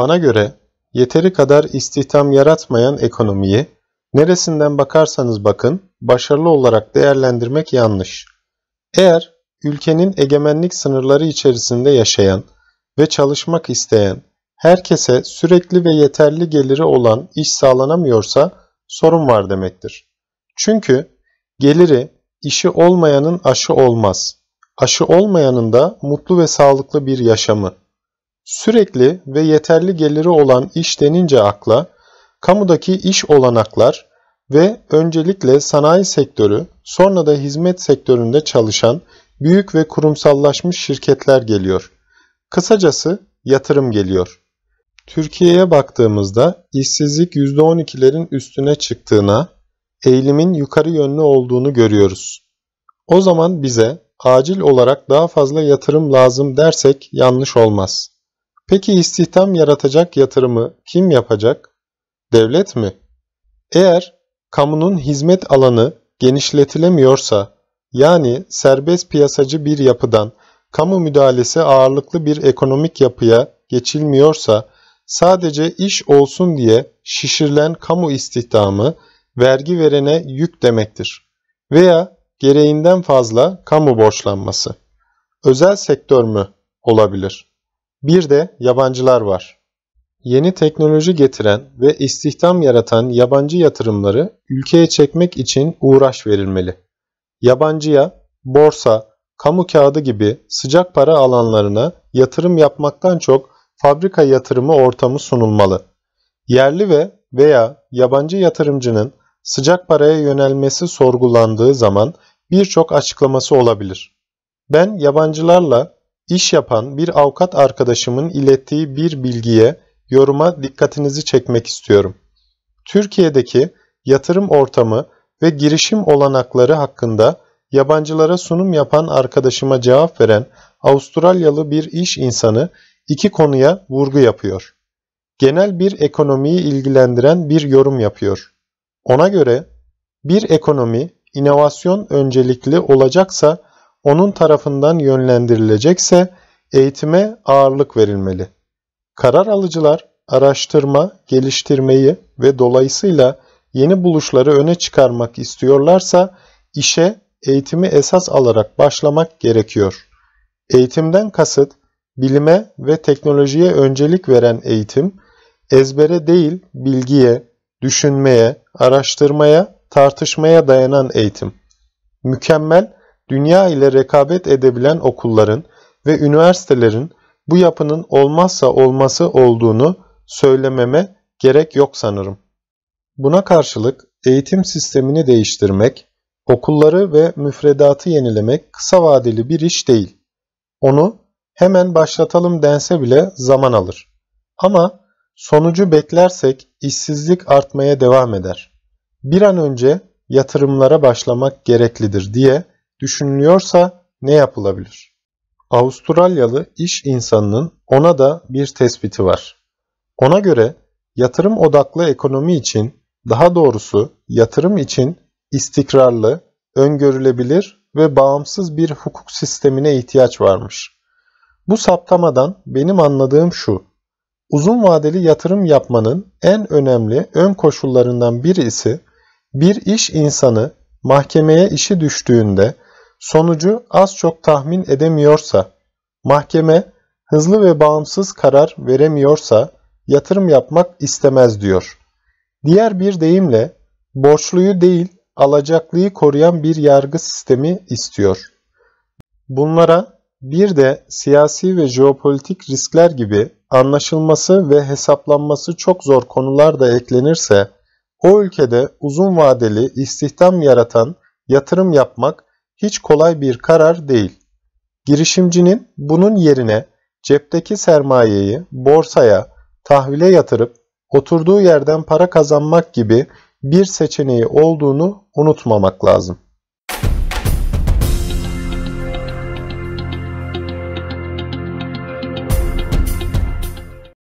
Bana göre yeteri kadar istihdam yaratmayan ekonomiyi neresinden bakarsanız bakın başarılı olarak değerlendirmek yanlış. Eğer ülkenin egemenlik sınırları içerisinde yaşayan ve çalışmak isteyen herkese sürekli ve yeterli geliri olan iş sağlanamıyorsa sorun var demektir. Çünkü geliri işi olmayanın aşı olmaz. Aşı olmayanın da mutlu ve sağlıklı bir yaşamı Sürekli ve yeterli geliri olan iş denince akla, kamudaki iş olanaklar ve öncelikle sanayi sektörü, sonra da hizmet sektöründe çalışan büyük ve kurumsallaşmış şirketler geliyor. Kısacası yatırım geliyor. Türkiye'ye baktığımızda işsizlik %12'lerin üstüne çıktığına, eğilimin yukarı yönlü olduğunu görüyoruz. O zaman bize acil olarak daha fazla yatırım lazım dersek yanlış olmaz. Peki istihdam yaratacak yatırımı kim yapacak? Devlet mi? Eğer kamunun hizmet alanı genişletilemiyorsa, yani serbest piyasacı bir yapıdan kamu müdahalesi ağırlıklı bir ekonomik yapıya geçilmiyorsa, sadece iş olsun diye şişirilen kamu istihdamı vergi verene yük demektir. Veya gereğinden fazla kamu borçlanması. Özel sektör mü olabilir? Bir de yabancılar var. Yeni teknoloji getiren ve istihdam yaratan yabancı yatırımları ülkeye çekmek için uğraş verilmeli. Yabancıya borsa, kamu kağıdı gibi sıcak para alanlarına yatırım yapmaktan çok fabrika yatırımı ortamı sunulmalı. Yerli ve veya yabancı yatırımcının sıcak paraya yönelmesi sorgulandığı zaman birçok açıklaması olabilir. Ben yabancılarla İş yapan bir avukat arkadaşımın ilettiği bir bilgiye, yoruma dikkatinizi çekmek istiyorum. Türkiye'deki yatırım ortamı ve girişim olanakları hakkında yabancılara sunum yapan arkadaşıma cevap veren Avustralyalı bir iş insanı iki konuya vurgu yapıyor. Genel bir ekonomiyi ilgilendiren bir yorum yapıyor. Ona göre bir ekonomi inovasyon öncelikli olacaksa onun tarafından yönlendirilecekse eğitime ağırlık verilmeli. Karar alıcılar araştırma, geliştirmeyi ve dolayısıyla yeni buluşları öne çıkarmak istiyorlarsa işe eğitimi esas alarak başlamak gerekiyor. Eğitimden kasıt bilime ve teknolojiye öncelik veren eğitim, ezbere değil bilgiye, düşünmeye, araştırmaya, tartışmaya dayanan eğitim. Mükemmel dünya ile rekabet edebilen okulların ve üniversitelerin bu yapının olmazsa olması olduğunu söylememe gerek yok sanırım. Buna karşılık eğitim sistemini değiştirmek, okulları ve müfredatı yenilemek kısa vadeli bir iş değil. Onu hemen başlatalım dense bile zaman alır. Ama sonucu beklersek işsizlik artmaya devam eder. Bir an önce yatırımlara başlamak gereklidir diye düşünülüyorsa ne yapılabilir? Avustralyalı iş insanının ona da bir tespiti var. Ona göre yatırım odaklı ekonomi için, daha doğrusu yatırım için istikrarlı, öngörülebilir ve bağımsız bir hukuk sistemine ihtiyaç varmış. Bu saptamadan benim anladığım şu. Uzun vadeli yatırım yapmanın en önemli ön koşullarından birisi bir iş insanı mahkemeye işi düştüğünde sonucu az çok tahmin edemiyorsa, mahkeme hızlı ve bağımsız karar veremiyorsa yatırım yapmak istemez diyor. Diğer bir deyimle borçluyu değil alacaklıyı koruyan bir yargı sistemi istiyor. Bunlara bir de siyasi ve jeopolitik riskler gibi anlaşılması ve hesaplanması çok zor konular da eklenirse o ülkede uzun vadeli istihdam yaratan yatırım yapmak hiç kolay bir karar değil. Girişimcinin bunun yerine cepteki sermayeyi borsaya, tahvile yatırıp oturduğu yerden para kazanmak gibi bir seçeneği olduğunu unutmamak lazım.